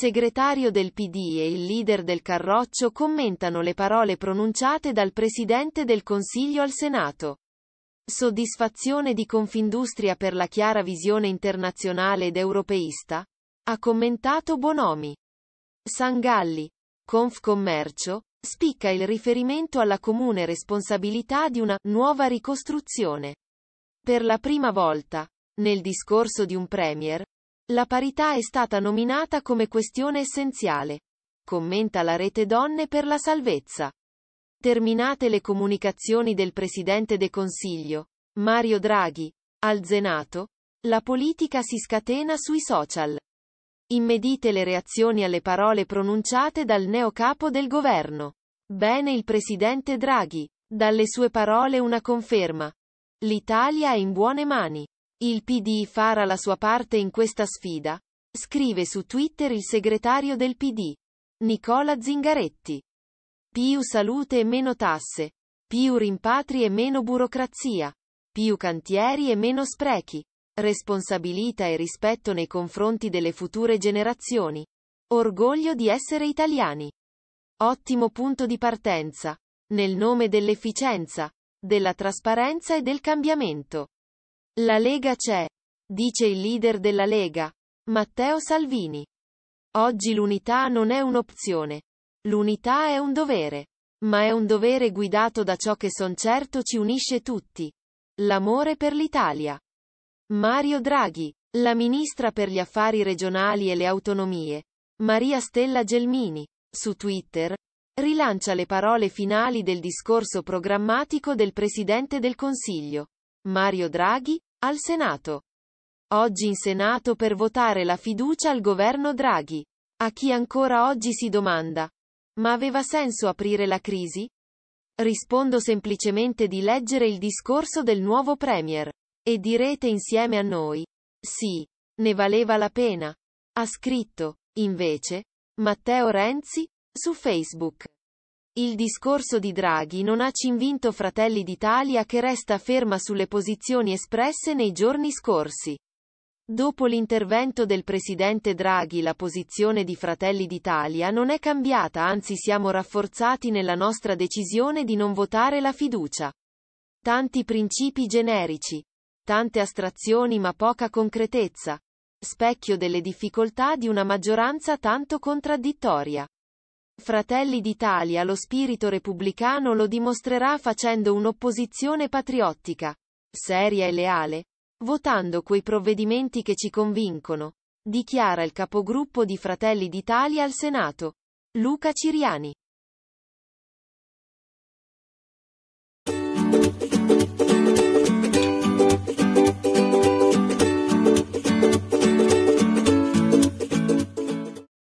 segretario del PD e il leader del Carroccio commentano le parole pronunciate dal Presidente del Consiglio al Senato. Soddisfazione di Confindustria per la chiara visione internazionale ed europeista? Ha commentato Bonomi. Sangalli, Confcommercio, spicca il riferimento alla comune responsabilità di una nuova ricostruzione. Per la prima volta, nel discorso di un premier, la parità è stata nominata come questione essenziale. Commenta la rete Donne per la salvezza. Terminate le comunicazioni del Presidente del Consiglio, Mario Draghi, al Senato, la politica si scatena sui social. Immedite le reazioni alle parole pronunciate dal neocapo del governo. Bene il presidente Draghi. Dalle sue parole una conferma. L'Italia è in buone mani. Il PD farà la sua parte in questa sfida. Scrive su Twitter il segretario del PD. Nicola Zingaretti. Più salute e meno tasse. Più rimpatri e meno burocrazia. Più cantieri e meno sprechi. Responsabilità e rispetto nei confronti delle future generazioni. Orgoglio di essere italiani. Ottimo punto di partenza. Nel nome dell'efficienza, della trasparenza e del cambiamento. La Lega c'è, dice il leader della Lega, Matteo Salvini. Oggi l'unità non è un'opzione. L'unità è un dovere. Ma è un dovere guidato da ciò che son certo ci unisce tutti. L'amore per l'Italia. Mario Draghi, la ministra per gli affari regionali e le autonomie, Maria Stella Gelmini, su Twitter, rilancia le parole finali del discorso programmatico del Presidente del Consiglio, Mario Draghi, al Senato. Oggi in Senato per votare la fiducia al governo Draghi. A chi ancora oggi si domanda. Ma aveva senso aprire la crisi? Rispondo semplicemente di leggere il discorso del nuovo Premier. E direte insieme a noi. Sì. Ne valeva la pena. Ha scritto, invece, Matteo Renzi, su Facebook. Il discorso di Draghi non ha cinvinto Fratelli d'Italia che resta ferma sulle posizioni espresse nei giorni scorsi. Dopo l'intervento del presidente Draghi la posizione di Fratelli d'Italia non è cambiata, anzi siamo rafforzati nella nostra decisione di non votare la fiducia. Tanti principi generici, tante astrazioni ma poca concretezza, specchio delle difficoltà di una maggioranza tanto contraddittoria. Fratelli d'Italia lo spirito repubblicano lo dimostrerà facendo un'opposizione patriottica, seria e leale, votando quei provvedimenti che ci convincono, dichiara il capogruppo di Fratelli d'Italia al Senato, Luca Ciriani.